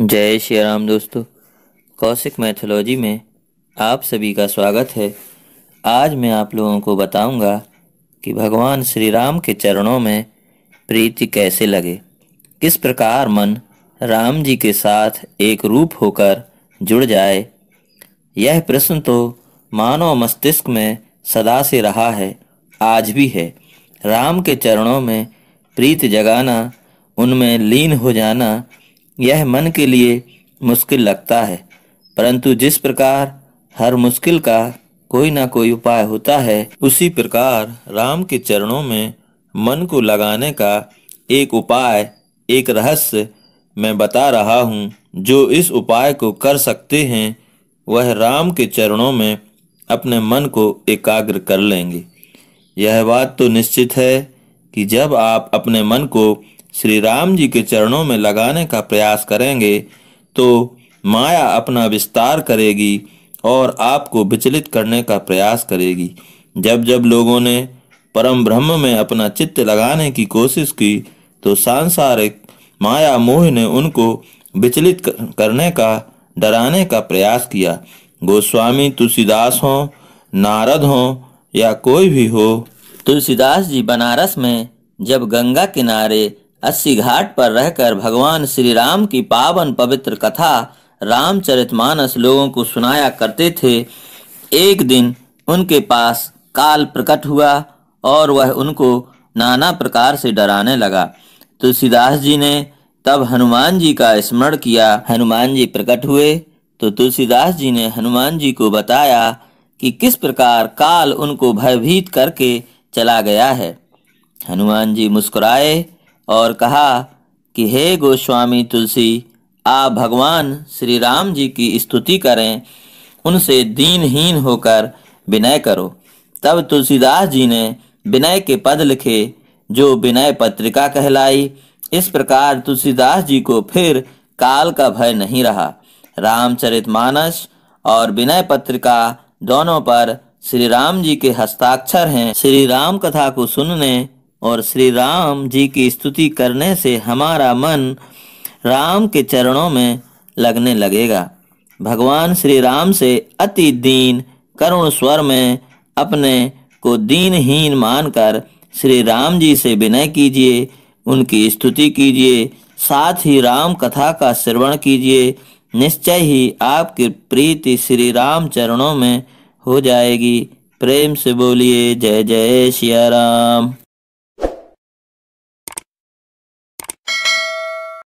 जय श्री राम दोस्तों कौशिक मैथोलॉजी में आप सभी का स्वागत है आज मैं आप लोगों को बताऊंगा कि भगवान श्री राम के चरणों में प्रीति कैसे लगे किस प्रकार मन राम जी के साथ एक रूप होकर जुड़ जाए यह प्रश्न तो मानव मस्तिष्क में सदा से रहा है आज भी है राम के चरणों में प्रीत जगाना उनमें लीन हो जाना यह मन के लिए मुश्किल लगता है परंतु जिस प्रकार हर मुश्किल का कोई ना कोई उपाय होता है उसी प्रकार राम के चरणों में मन को लगाने का एक उपाय एक रहस्य मैं बता रहा हूँ जो इस उपाय को कर सकते हैं वह राम के चरणों में अपने मन को एकाग्र कर लेंगे यह बात तो निश्चित है कि जब आप अपने मन को श्री राम जी के चरणों में लगाने का प्रयास करेंगे तो माया अपना विस्तार करेगी और आपको विचलित करने का प्रयास करेगी जब जब लोगों ने परम ब्रह्म में अपना चित्त लगाने की कोशिश की तो सांसारिक माया मोह ने उनको विचलित करने का डराने का प्रयास किया गोस्वामी तुलसीदास हो नारद हों या कोई भी हो तुलसीदास जी बनारस में जब गंगा किनारे अस्सी घाट पर रहकर भगवान श्री राम की पावन पवित्र कथा रामचरितमानस लोगों को सुनाया करते थे एक दिन उनके पास काल प्रकट हुआ और वह उनको नाना प्रकार से डराने लगा तुलसीदास जी ने तब हनुमान जी का स्मरण किया हनुमान जी प्रकट हुए तो तुलसीदास जी ने हनुमान जी को बताया कि किस प्रकार काल उनको भयभीत करके चला गया है हनुमान जी मुस्कुराए और कहा कि हे गोस्वामी तुलसी आप भगवान श्री राम जी की स्तुति करें उनसे दीनहीन होकर विनय करो तब तुलसीदास जी ने विनय के पद लिखे जो विनय पत्रिका कहलाई इस प्रकार तुलसीदास जी को फिर काल का भय नहीं रहा रामचरित मानस और विनय पत्रिका दोनों पर श्री राम जी के हस्ताक्षर हैं श्री राम कथा को सुनने और श्री राम जी की स्तुति करने से हमारा मन राम के चरणों में लगने लगेगा भगवान श्री राम से अति दीन करुण स्वर में अपने को दीनहीन मानकर श्री राम जी से विनय कीजिए उनकी स्तुति कीजिए साथ ही राम कथा का श्रवण कीजिए निश्चय ही आपकी प्रीति श्री राम चरणों में हो जाएगी प्रेम से बोलिए जय जय सिया राम